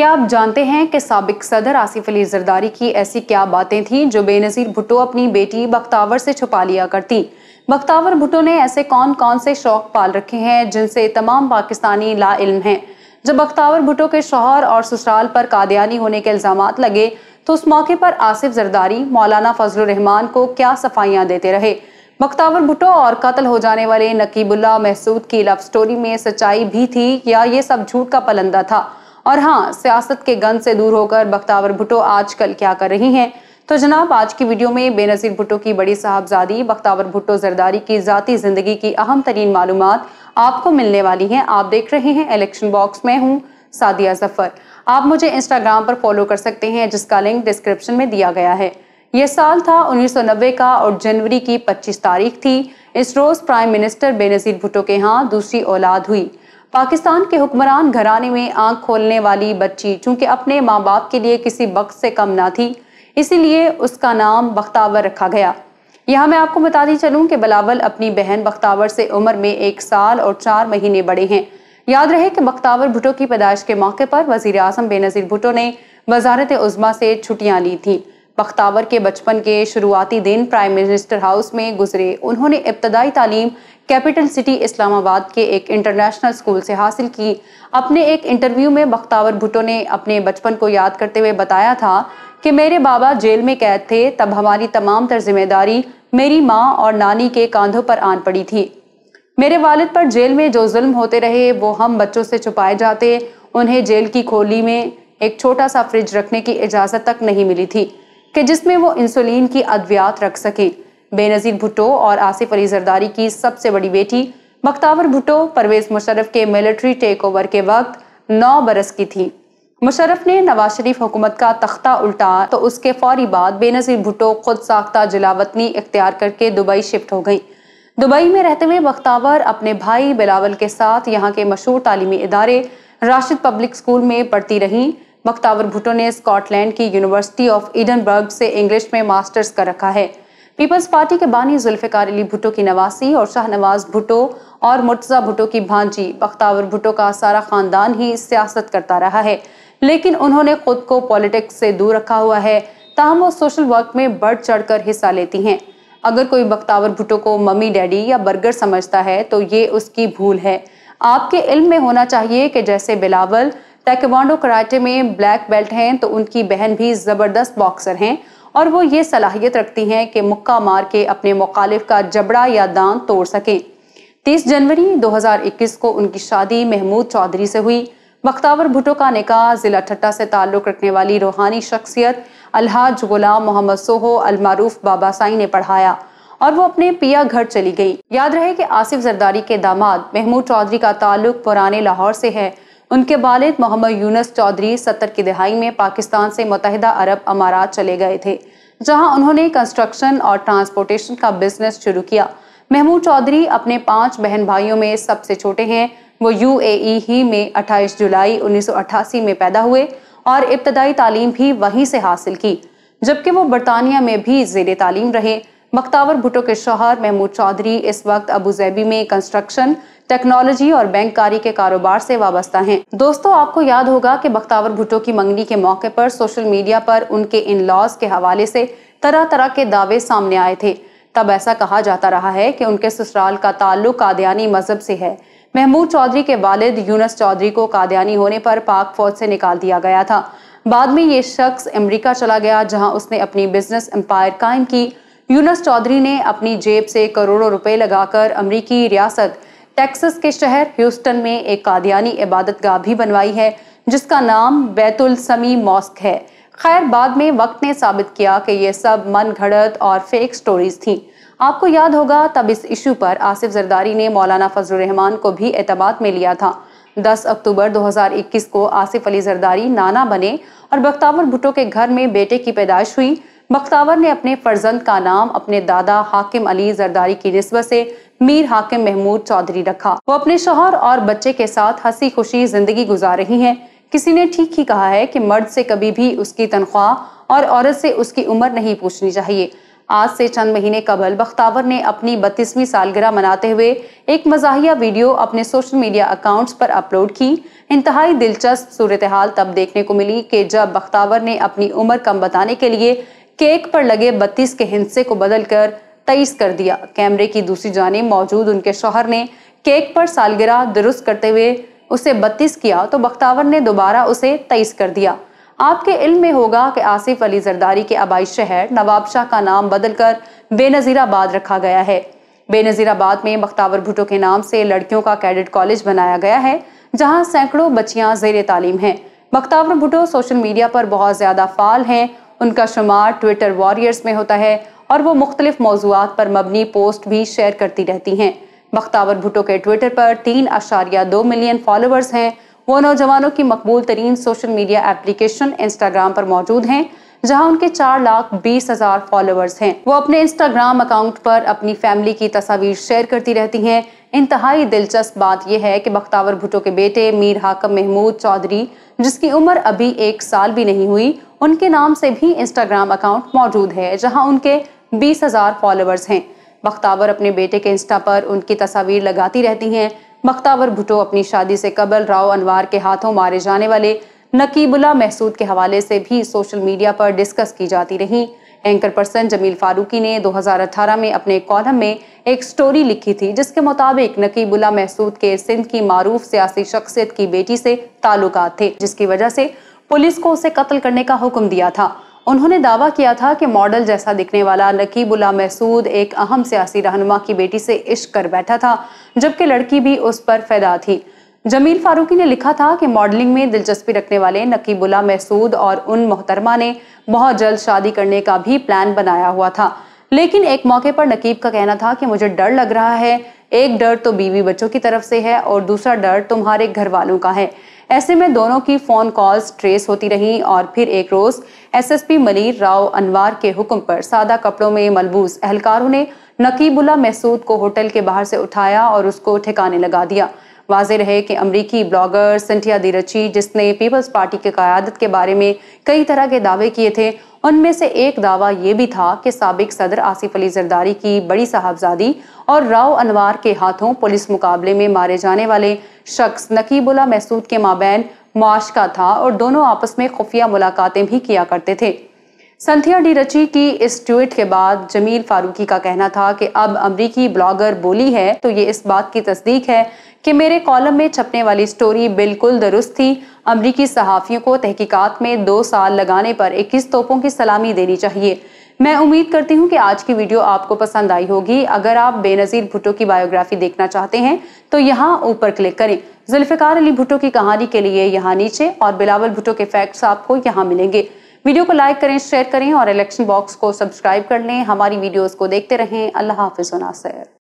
क्या आप जानते हैं कि सबक सदर आसिफ अली जरदारी की ऐसी क्या बातें थीं जो बेनज़ीर भुट्टो अपनी बेटी बख्तावर से छुपा लिया करती बख्तावर भुट्टो ने ऐसे कौन कौन से शौक पाल रखे हैं जिनसे तमाम पाकिस्तानी ला इल्म हैं जब बख्तावर भुट्टो के शोहर और ससुराल पर कादयानी होने के इल्ज़ाम लगे तो उस मौके पर आसिफ जरदारी मौलाना फजल रहमान को क्या सफाइयाँ देते रहे बख्तावर भुट्टो और कत्ल हो जाने वाले नकीबुल्ला महसूद की लव स्टोरी में सच्चाई भी थी या ये सब झूठ का पलंदा था और हाँ सियासत के गंद से दूर होकर बख्तावर भुटो आजकल क्या कर रही हैं तो जनाब आज की वीडियो में बेनज़ीर भुट्टो की बड़ी साहबजादी बख्तावर भुट्टो जरदारी की ज़ाती ज़िंदगी की अहम तरीन मालूम आपको मिलने वाली हैं आप देख रहे हैं इलेक्शन बॉक्स में हूँ सादिया जफर आप मुझे इंस्टाग्राम पर फॉलो कर सकते हैं जिसका लिंक डिस्क्रिप्शन में दिया गया है ये साल था 1990 का और जनवरी की 25 तारीख थी इस रोज़ प्राइम मिनिस्टर बेनज़ीर भुट्टो के यहाँ दूसरी औलाद हुई पाकिस्तान के हुक्मरान घराने में आंख खोलने वाली बच्ची चूंकि अपने माँ बाप के लिए किसी वक्त से कम ना थी इसीलिए उसका नाम बख्तावर रखा गया यहाँ मैं आपको बताती चलूँ कि बलावल अपनी बहन बख्तावर से उम्र में एक साल और चार महीने बड़े हैं याद रहे कि बख्तावर भुटो की पैदाइश के मौके पर वजीर अजम बेनज़ीर भुटो ने वजारत उज़मा से छुट्टियाँ ली थी बख्तावर के बचपन के शुरुआती दिन प्राइम मिनिस्टर हाउस में गुजरे उन्होंने इब्तदाई तालीम कैपिटल सिटी इस्लामाबाद के एक इंटरनेशनल स्कूल से हासिल की अपने एक इंटरव्यू में बख्तावर भुटो ने अपने बचपन को याद करते हुए बताया था कि मेरे बाबा जेल में कैद थे तब हमारी तमाम तर जिम्मेदारी मेरी माँ और नानी के कांधों पर आन पड़ी थी मेरे वालिद पर जेल में जो जुल्म होते रहे वो हम बच्चों से छुपाए जाते उन्हें जेल की खोली में एक छोटा सा फ्रिज रखने की इजाज़त तक नहीं मिली थी कि जिसमें वो इंसुलिन की अद्वियात रख सकें बेनज़ीर भुट्टो और आसिफ अली जरदारी की सबसे बड़ी बेटी मख्तावर भुट्टो परवेज मुशरफ के मिलिट्री टेक ओवर के वक्त नौ बरस की थी मुशरफ ने नवाज शरीफ हुकूमत का तख्ता उल्टा तो उसके फौरी बाद बेनज़ीर भुट्टो खुद साख्ता जिलावतनी इख्तियार करके दुबई शिफ्ट हो गई दुबई में रहते हुए बख्तावर अपने भाई बिलावल के साथ यहाँ के मशहूर तालीमी इदारे राशिद पब्लिक स्कूल में पढ़ती रहीं बख्तावर भुट्टो ने स्कॉटलैंड की यूनिवर्सिटी ऑफ ईडनबर्ग से इंग्लिश में मास्टर्स कर रखा है पीपल्स पार्टी के बानी जुल्फ़िकार अली भुटो की नवासी और शाहनवाज भुटो और मुर्तज़ा भुटो की भांजी बख्तावर भुटो का सारा ख़ानदान ही सियासत करता रहा है लेकिन उन्होंने खुद को पॉलिटिक्स से दूर रखा हुआ है ताहम वो सोशल वर्क में बढ़ चढ़ कर हिस्सा लेती हैं अगर कोई बख्तावर भुटो को मम्मी डैडी या बर्गर समझता है तो ये उसकी भूल है आपके इल्म में होना चाहिए कि जैसे बिलावल टैकवांडो कराटे में ब्लैक बेल्ट हैं तो उनकी बहन भी ज़बरदस्त बॉक्सर हैं और वो ये सलाहियत रखती हैं कि मुक्का मार के अपने मुखालिफ का जबड़ा या दान तोड़ सकें तीस जनवरी 2021 को उनकी शादी महमूद चौधरी से हुई बख्तावर भुटो का निकाह ज़िला ठट्टा से ताल्लुक़ रखने वाली रूहानी शख्सियत अलहाज गुलाम मोहम्मद सोहो अलमारूफ बाबा साई ने पढ़ाया और वो अपने पिया घर चली गई याद रहे कि आसिफ जरदारी के दामाद महमूद चौधरी का ताल्लुक पुराने लाहौर से है उनके वालिद मोहम्मद यूनस चौधरी सत्तर की दहाई में पाकिस्तान से मुतहदा अरब अमारात चले गए थे जहां उन्होंने कंस्ट्रक्शन और ट्रांसपोर्टेशन का बिजनेस शुरू किया महमूद चौधरी अपने पांच बहन भाइयों में सबसे छोटे हैं वो यू e ही में 28 जुलाई 1988 में पैदा हुए और इब्तदाई तालीम भी वहीं से हासिल की जबकि वो बरतानिया में भी जेर तालीम रहे मकतावर भुटो के शोहर महमूद चौधरी इस वक्त अबूजैबी में कंस्ट्रक्शन टेक्नोलॉजी और कारी के कारोबार से वाबस्ता हैं। दोस्तों आपको याद होगा कि बख्तावर भुटो की मंगनी के मौके पर सोशल मीडिया पर उनके इन लॉज के हवाले से तरह तरह के दावे सामने आए थे तब ऐसा कहा जाता रहा है कि उनके ससुराल का ताल्लुक कादयानी मजहब से है महमूद चौधरी के वालिद यूनस चौधरी को कादयानी होने पर पाक फौज से निकाल दिया गया था बाद में ये शख्स अमरीका चला गया जहाँ उसने अपनी बिजनेस एम्पायर कायम की यूनस चौधरी ने अपनी जेब से करोड़ों रुपए लगाकर अमरीकी रियासत टेक्सस के शहर ह्यूस्टन में एक कादियानी इबादत गाह भी बनवाई है जिसका नाम बैतुल समी मॉस्क है खैर बाद में वक्त ने साबित किया कि ये सब मन घड़त और फेक स्टोरीज थी आपको याद होगा तब इस इशू पर आसिफ जरदारी ने मौलाना फजल रहमान को भी एतबाद में लिया था 10 अक्टूबर 2021 को आसिफ अली जरदारी नाना बने और बख्तावर भुट्टो के घर में बेटे की पैदाइश हुई बख्तावर ने अपने फर्जंद का नाम अपने दादा हाकिम अली जरदारी की नस्बत से मीर हाकिम महमूद चौधरी रखा वो अपने शोहर और बच्चे के साथ हंसी खुशी जिंदगी गुजार रही हैं किसी ने ठीक ही कहा है कि मर्द से कभी भी उसकी तनख्वाह और औरत से उसकी उम्र नहीं पूछनी चाहिए आज से चंद महीने कबल बख्तावर ने अपनी बत्तीसवीं सालगिरह मनाते हुए एक मजाहिया वीडियो अपने सोशल मीडिया अकाउंट्स पर अपलोड की इंतहाई दिलचस्प सूरत हाल तब देखने को मिली कि जब बख्तावर ने अपनी उम्र कम बताने के लिए केक पर लगे बत्तीस के हिंसे को बदलकर तेईस कर दिया कैमरे की दूसरी जानी मौजूद उनके शोहर ने केक पर सालगिरह दुरुस्त करते हुए उसे बत्तीस किया तो बख्तावर ने दोबारा उसे तेईस कर दिया आपके इल्म में होगा कि आसिफ अली जरदारी के आबाई शहर नवाबशाह का नाम बदलकर बेनज़ीराबाद रखा गया है बेनज़ीराबाद में बख्तावर भुटो के नाम से लड़कियों का कैडेट कॉलेज बनाया गया है जहां सैकड़ों बच्चियां जेर तालीम हैं बख्तावर भुटो सोशल मीडिया पर बहुत ज़्यादा फाल हैं उनका शुमार ट्विटर वॉरियर्स में होता है और वो मुख्तलिफ मौजूद पर मबनी पोस्ट भी शेयर करती रहती हैं बख्तावर भुटो के ट्विटर पर तीन अशारिया दो मिलियन फॉलोअर्स हैं वो नौजवानों की मकबूल तरीन सोशल मीडिया एप्लीकेशन इंस्टाग्राम पर मौजूद हैं जहां उनके चार लाख बीस हजार फॉलोअर्स हैं वो अपने इंस्टाग्राम अकाउंट पर अपनी फैमिली की तस्वीर शेयर करती रहती हैं इंतहाई दिलचस्प बात यह है कि बख्तावर भुटो के बेटे मीर हाकम महमूद चौधरी जिसकी उम्र अभी एक साल भी नहीं हुई उनके नाम से भी इंस्टाग्राम अकाउंट मौजूद है जहाँ उनके बीस हजार फॉलोअर्स हैं बख्तावर अपने बेटे के इंस्टा पर उनकी तस्वीर लगाती रहती हैं बख्तावर भुटो अपनी शादी से कबल राव अनवार के हाथों मारे जाने वाले नकीबुल्ला महसूद के हवाले से भी सोशल मीडिया पर डिस्कस की जाती रही एंकर पर्सन जमील फारूकी ने 2018 में अपने कॉलम में एक स्टोरी लिखी थी जिसके मुताबिक नकीबुल्ला महसूद के सिंध की मारूफ सियासी शख्सियत की बेटी से ताल्लुक थे जिसकी वजह से पुलिस को उसे कत्ल करने का हुक्म दिया था उन्होंने दावा किया था कि मॉडल जैसा दिखने वाला नकीबुल्ला महसूद एक अहम सियासी रहनुमा की बेटी से इश्क कर बैठा था जबकि लड़की भी उस पर फैदा थी जमील फारूकी ने लिखा था कि मॉडलिंग में दिलचस्पी रखने वाले नकीबुल्ला महसूद और उन मोहतरमा ने बहुत जल्द शादी करने का भी प्लान बनाया हुआ था लेकिन एक मौके पर नकीब का कहना था कि मुझे डर लग रहा है एक डर तो बीवी बच्चों की तरफ से है और दूसरा डर तुम्हारे घर वालों का है ऐसे में दोनों की फ़ोन कॉल्स ट्रेस होती रहीं और फिर एक रोज़ एसएसपी मनीर राव अनवार के हुक्म पर सादा कपड़ों में मलबूस अहलकारों ने नकीबुल्ला महसूद को होटल के बाहर से उठाया और उसको ठिकाने लगा दिया वाज रहे कि अमरीकी ब्लॉगर संटिया दिरची जिसने पीपल्स पार्टी की क्यादत के बारे में कई तरह के दावे किए थे उनमें से एक दावा ये भी था कि सबक सदर आसिफ अली जरदारी की बड़ी साहबजादी और राव अनवार के हाथों पुलिस मुकाबले में मारे जाने वाले शख्स नकीबुल्ला महसूद के माबेन मुआश का था और दोनों आपस में खुफिया मुलाकातें भी किया करते थे संथिया डी रची की इस ट्वीट के बाद जमील फारूकी का कहना था कि अब अमरीकी ब्लॉगर बोली है तो ये इस बात की तस्दीक है कि मेरे कॉलम में छपने वाली स्टोरी बिल्कुल दुरुस्त थी अमरीकी सहाफ़ियों को तहकीकात में दो साल लगाने पर इक्कीस तोपों की सलामी देनी चाहिए मैं उम्मीद करती हूँ कि आज की वीडियो आपको पसंद आई होगी अगर आप बेनज़ीर भुट्टो की बायोग्राफी देखना चाहते हैं तो यहाँ ऊपर क्लिक करें जुल्फ़िकार अली भुट्टो की कहानी के लिए यहाँ नीचे और बिलावल भुट्टो के फैक्ट्स आपको यहाँ मिलेंगे वीडियो को लाइक करें शेयर करें और इलेक्शन बॉक्स को सब्सक्राइब कर लें हमारी वीडियोज़ को देखते रहें अल्लाह हाफिज़ नासर